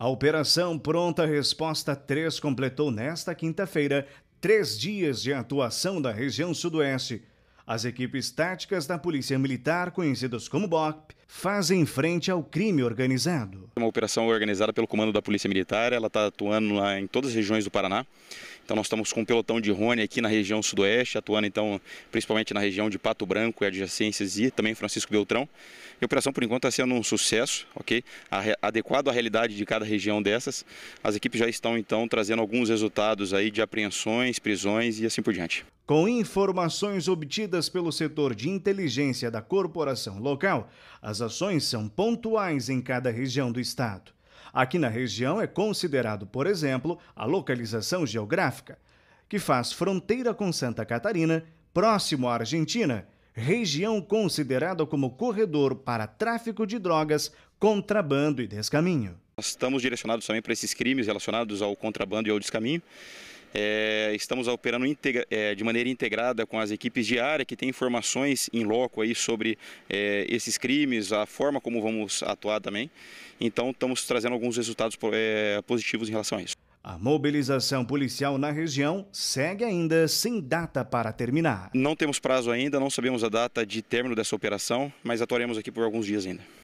A Operação Pronta Resposta 3 completou nesta quinta-feira três dias de atuação da região Sudoeste. As equipes táticas da Polícia Militar, conhecidas como BOP, fazem frente ao crime organizado uma operação organizada pelo comando da Polícia Militar, ela está atuando lá em todas as regiões do Paraná. Então nós estamos com um pelotão de Rony aqui na região sudoeste, atuando então principalmente na região de Pato Branco e adjacências e também Francisco Beltrão. E a operação por enquanto está sendo um sucesso, ok? Adequado à realidade de cada região dessas. As equipes já estão então trazendo alguns resultados aí de apreensões, prisões e assim por diante. Com informações obtidas pelo setor de inteligência da corporação local, as ações são pontuais em cada região do estado. Aqui na região é considerado, por exemplo, a localização geográfica, que faz fronteira com Santa Catarina, próximo à Argentina, região considerada como corredor para tráfico de drogas, contrabando e descaminho. Nós estamos direcionados também para esses crimes relacionados ao contrabando e ao descaminho. É, estamos operando integra, é, de maneira integrada com as equipes de área que têm informações em loco aí sobre é, esses crimes, a forma como vamos atuar também. Então estamos trazendo alguns resultados é, positivos em relação a isso. A mobilização policial na região segue ainda sem data para terminar. Não temos prazo ainda, não sabemos a data de término dessa operação, mas atuaremos aqui por alguns dias ainda.